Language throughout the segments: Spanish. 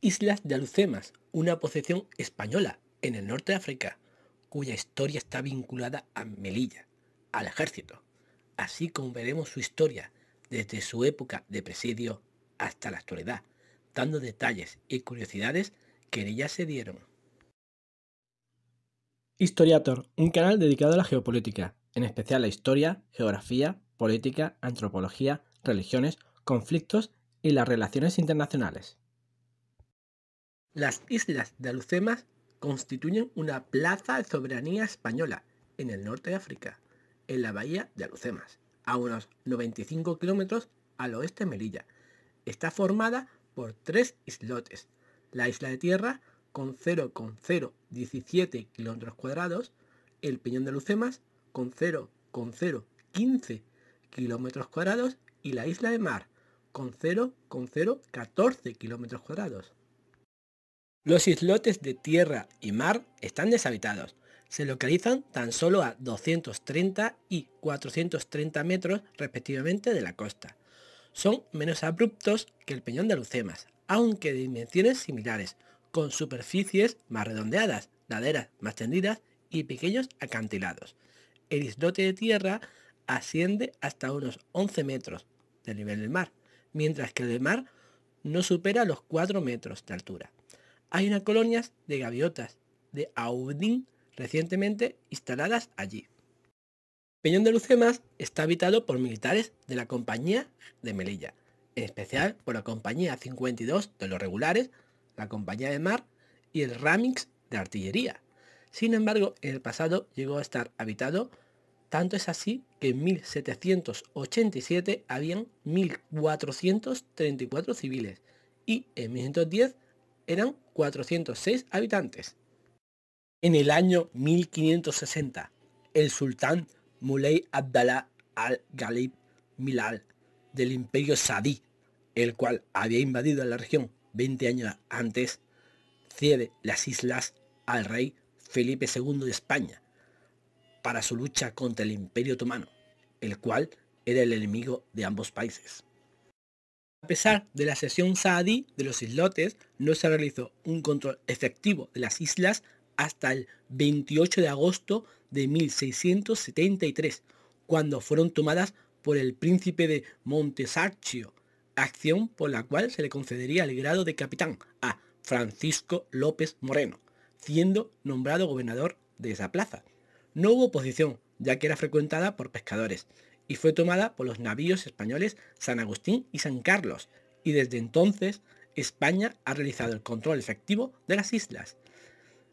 Islas de Alucemas, una posesión española en el norte de África, cuya historia está vinculada a Melilla, al ejército, así como veremos su historia desde su época de presidio hasta la actualidad, dando detalles y curiosidades que en ella se dieron. Historiator, un canal dedicado a la geopolítica, en especial la historia, geografía, política, antropología, religiones, conflictos y las relaciones internacionales. Las islas de Alucemas constituyen una plaza de soberanía española en el norte de África, en la bahía de Alucemas, a unos 95 kilómetros al oeste de Melilla. Está formada por tres islotes. La isla de tierra, con 0,017 kilómetros cuadrados, el Peñón de Alucemas con 0,015 kilómetros cuadrados, y la isla de mar, con 0,014 kilómetros cuadrados. Los islotes de tierra y mar están deshabitados. Se localizan tan solo a 230 y 430 metros respectivamente de la costa. Son menos abruptos que el peñón de Lucemas, aunque de dimensiones similares, con superficies más redondeadas, laderas más tendidas y pequeños acantilados. El islote de tierra asciende hasta unos 11 metros del nivel del mar, mientras que el de mar no supera los 4 metros de altura hay unas colonias de gaviotas, de Audin, recientemente instaladas allí. Peñón de Lucemas está habitado por militares de la Compañía de Melilla, en especial por la Compañía 52 de los regulares, la Compañía de Mar y el Ramix de Artillería. Sin embargo, en el pasado llegó a estar habitado, tanto es así que en 1787 habían 1.434 civiles y en 1910 eran 406 habitantes. En el año 1560, el sultán Muley Abdallah al-Ghalib Milal del imperio sadí, el cual había invadido la región 20 años antes, cede las islas al rey Felipe II de España para su lucha contra el imperio otomano, el cual era el enemigo de ambos países. A pesar de la sesión Saadi de los islotes, no se realizó un control efectivo de las islas hasta el 28 de agosto de 1673, cuando fueron tomadas por el príncipe de Montesarchio, acción por la cual se le concedería el grado de capitán a Francisco López Moreno, siendo nombrado gobernador de esa plaza. No hubo oposición, ya que era frecuentada por pescadores y fue tomada por los navíos españoles San Agustín y San Carlos, y desde entonces España ha realizado el control efectivo de las islas.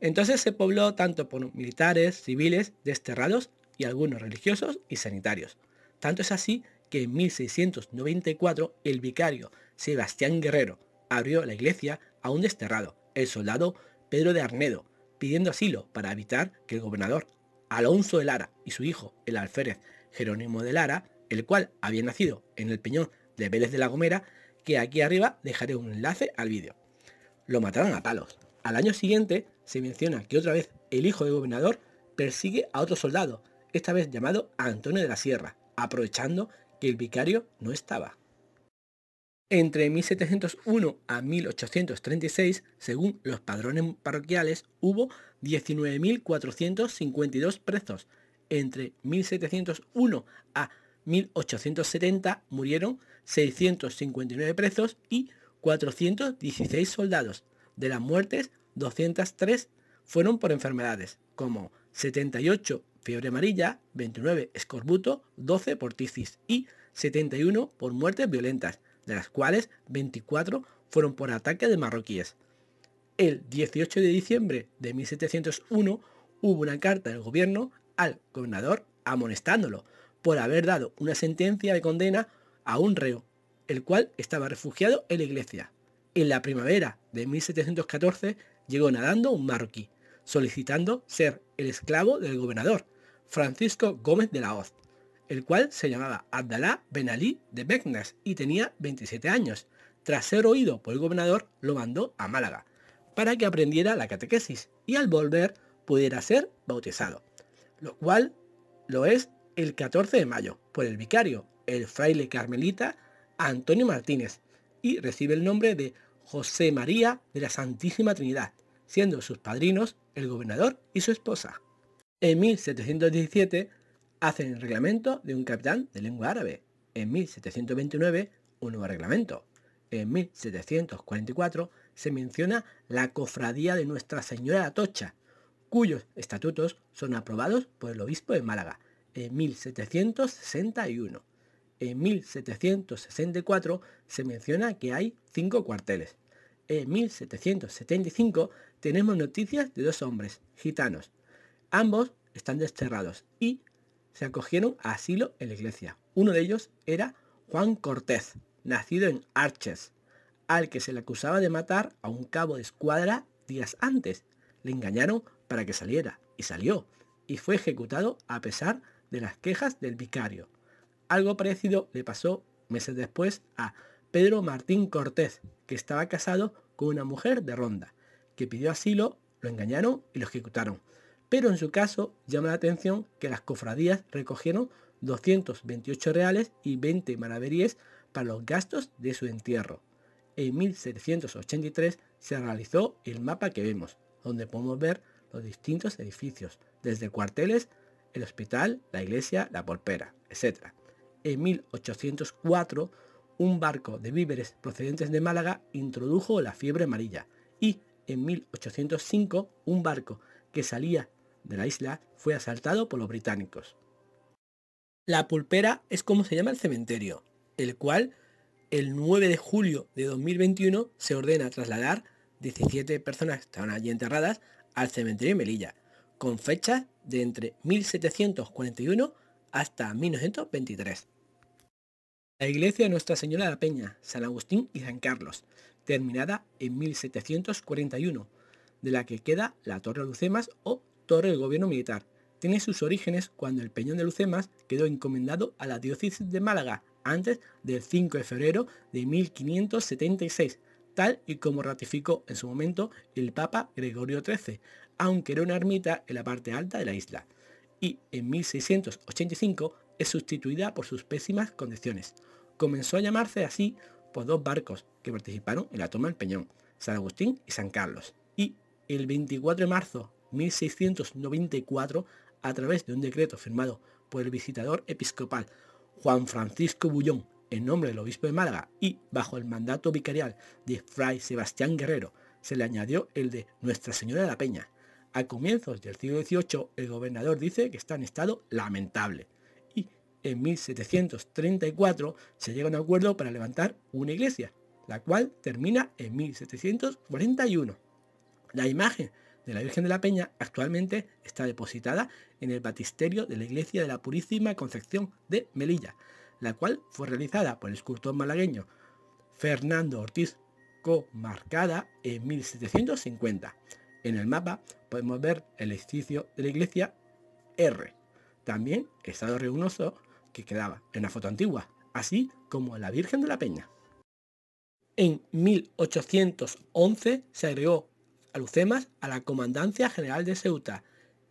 Entonces se pobló tanto por militares, civiles, desterrados y algunos religiosos y sanitarios. Tanto es así que en 1694 el vicario Sebastián Guerrero abrió la iglesia a un desterrado, el soldado Pedro de Arnedo, pidiendo asilo para evitar que el gobernador Alonso de Lara y su hijo, el alférez Jerónimo de Lara, el cual había nacido en el Peñón de Vélez de la Gomera, que aquí arriba dejaré un enlace al vídeo. Lo mataron a palos. Al año siguiente se menciona que otra vez el hijo del gobernador persigue a otro soldado, esta vez llamado Antonio de la Sierra, aprovechando que el vicario no estaba. Entre 1701 a 1836, según los padrones parroquiales, hubo 19.452 presos, entre 1701 a 1870 murieron 659 presos y 416 soldados. De las muertes, 203 fueron por enfermedades, como 78 fiebre amarilla, 29 escorbuto, 12 por tisis y 71 por muertes violentas, de las cuales 24 fueron por ataque de marroquíes. El 18 de diciembre de 1701 hubo una carta del gobierno al gobernador amonestándolo por haber dado una sentencia de condena a un reo, el cual estaba refugiado en la iglesia. En la primavera de 1714 llegó nadando un marroquí, solicitando ser el esclavo del gobernador, Francisco Gómez de la Hoz, el cual se llamaba Abdalá Ben de Begnas y tenía 27 años. Tras ser oído por el gobernador, lo mandó a Málaga, para que aprendiera la catequesis y al volver pudiera ser bautizado lo cual lo es el 14 de mayo por el vicario, el fraile carmelita Antonio Martínez, y recibe el nombre de José María de la Santísima Trinidad, siendo sus padrinos el gobernador y su esposa. En 1717 hacen el reglamento de un capitán de lengua árabe, en 1729 un nuevo reglamento, en 1744 se menciona la cofradía de Nuestra Señora Atocha cuyos estatutos son aprobados por el obispo de Málaga en 1761. En 1764 se menciona que hay cinco cuarteles. En 1775 tenemos noticias de dos hombres, gitanos. Ambos están desterrados y se acogieron a asilo en la iglesia. Uno de ellos era Juan Cortés, nacido en Arches, al que se le acusaba de matar a un cabo de escuadra días antes. Le engañaron para que saliera, y salió, y fue ejecutado a pesar de las quejas del vicario. Algo parecido le pasó meses después a Pedro Martín Cortés, que estaba casado con una mujer de Ronda, que pidió asilo, lo engañaron y lo ejecutaron. Pero en su caso llama la atención que las cofradías recogieron 228 reales y 20 maraveríes para los gastos de su entierro. En 1783 se realizó el mapa que vemos, donde podemos ver los distintos edificios, desde cuarteles, el hospital, la iglesia, la polpera, etc. En 1804, un barco de víveres procedentes de Málaga introdujo la fiebre amarilla y en 1805 un barco que salía de la isla fue asaltado por los británicos. La pulpera es como se llama el cementerio, el cual el 9 de julio de 2021 se ordena trasladar 17 personas que estaban allí enterradas al cementerio de Melilla, con fechas de entre 1741 hasta 1923. La iglesia de Nuestra Señora de la Peña, San Agustín y San Carlos, terminada en 1741, de la que queda la Torre Lucemas o Torre del Gobierno Militar. Tiene sus orígenes cuando el Peñón de Lucemas quedó encomendado a la diócesis de Málaga antes del 5 de febrero de 1576 tal y como ratificó en su momento el Papa Gregorio XIII, aunque era una ermita en la parte alta de la isla, y en 1685 es sustituida por sus pésimas condiciones. Comenzó a llamarse así por dos barcos que participaron en la toma del Peñón, San Agustín y San Carlos, y el 24 de marzo de 1694, a través de un decreto firmado por el visitador episcopal Juan Francisco Bullón en nombre del obispo de Málaga y bajo el mandato vicarial de Fray Sebastián Guerrero, se le añadió el de Nuestra Señora de la Peña. A comienzos del siglo XVIII, el gobernador dice que está en estado lamentable. Y en 1734 se llega a un acuerdo para levantar una iglesia, la cual termina en 1741. La imagen de la Virgen de la Peña actualmente está depositada en el batisterio de la iglesia de la Purísima Concepción de Melilla la cual fue realizada por el escultor malagueño Fernando Ortiz Comarcada en 1750. En el mapa podemos ver el edificio de la iglesia R, también estado Reunoso que quedaba en la foto antigua, así como la Virgen de la Peña. En 1811 se agregó a Lucemas a la Comandancia General de Ceuta.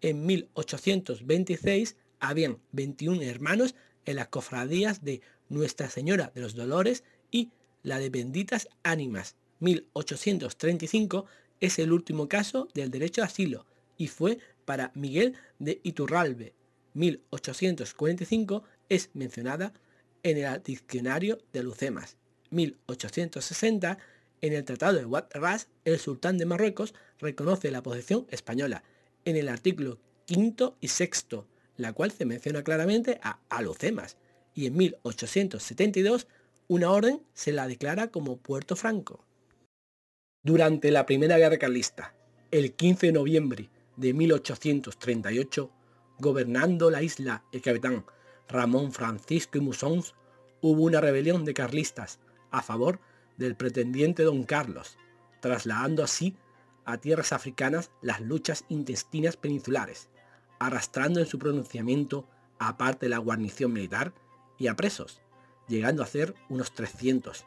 En 1826 habían 21 hermanos en las cofradías de Nuestra Señora de los Dolores y la de Benditas Ánimas. 1835 es el último caso del derecho de asilo y fue para Miguel de Iturralbe. 1845 es mencionada en el diccionario de Lucemas. 1860 en el Tratado de Wat el sultán de Marruecos reconoce la posesión española en el artículo quinto y sexto la cual se menciona claramente a Alucemas, y en 1872 una orden se la declara como Puerto Franco. Durante la Primera Guerra Carlista, el 15 de noviembre de 1838, gobernando la isla el capitán Ramón Francisco y Musons, hubo una rebelión de carlistas a favor del pretendiente don Carlos, trasladando así a tierras africanas las luchas intestinas peninsulares, arrastrando en su pronunciamiento a parte de la guarnición militar y a presos, llegando a ser unos 300.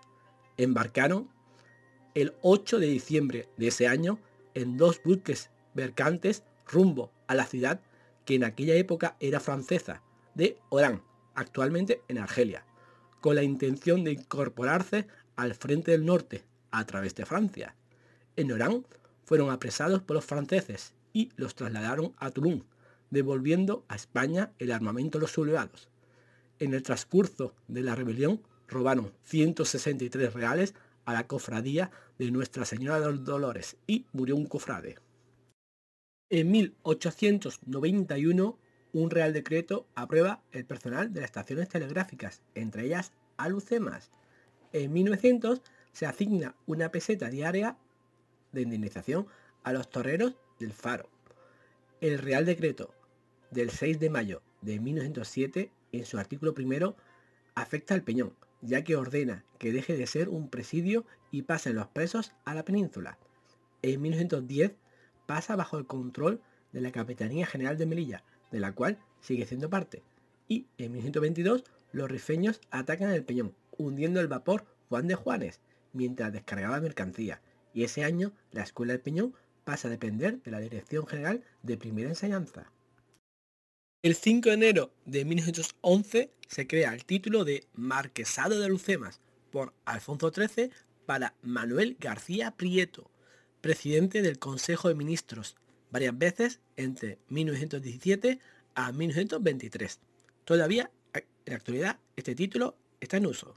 Embarcaron el 8 de diciembre de ese año en dos buques mercantes rumbo a la ciudad que en aquella época era francesa, de Orán, actualmente en Argelia, con la intención de incorporarse al frente del norte a través de Francia. En Orán fueron apresados por los franceses y los trasladaron a Toulon, devolviendo a España el armamento de los sublevados. En el transcurso de la rebelión robaron 163 reales a la cofradía de Nuestra Señora de los Dolores y murió un cofrade. En 1891, un real decreto aprueba el personal de las estaciones telegráficas, entre ellas Alucemas. En 1900 se asigna una peseta diaria de indemnización a los torreros del Faro. El Real Decreto del 6 de mayo de 1907 en su artículo primero afecta al Peñón, ya que ordena que deje de ser un presidio y pasen los presos a la península. En 1910 pasa bajo el control de la Capitanía General de Melilla, de la cual sigue siendo parte. Y en 1922 los rifeños atacan el Peñón, hundiendo el vapor Juan de Juanes, mientras descargaba mercancía. Y ese año la Escuela del Peñón pasa a depender de la Dirección General de Primera Enseñanza. El 5 de enero de 1911 se crea el título de Marquesado de Lucemas por Alfonso XIII para Manuel García Prieto, presidente del Consejo de Ministros, varias veces entre 1917 a 1923. Todavía, eh, en la actualidad, este título está en uso.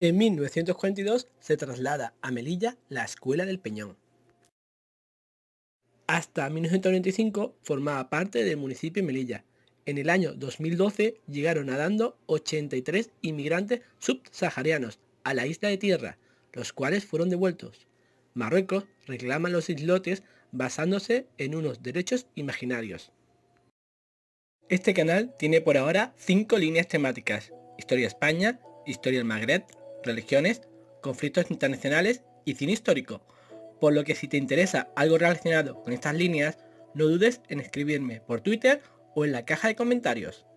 En 1942 se traslada a Melilla la Escuela del Peñón, hasta 1995 formaba parte del municipio de Melilla. En el año 2012 llegaron nadando 83 inmigrantes subsaharianos a la isla de tierra, los cuales fueron devueltos. Marruecos reclama los islotes basándose en unos derechos imaginarios. Este canal tiene por ahora cinco líneas temáticas. Historia España, Historia del Magreb, Religiones, Conflictos Internacionales y Cine Histórico por lo que si te interesa algo relacionado con estas líneas, no dudes en escribirme por Twitter o en la caja de comentarios.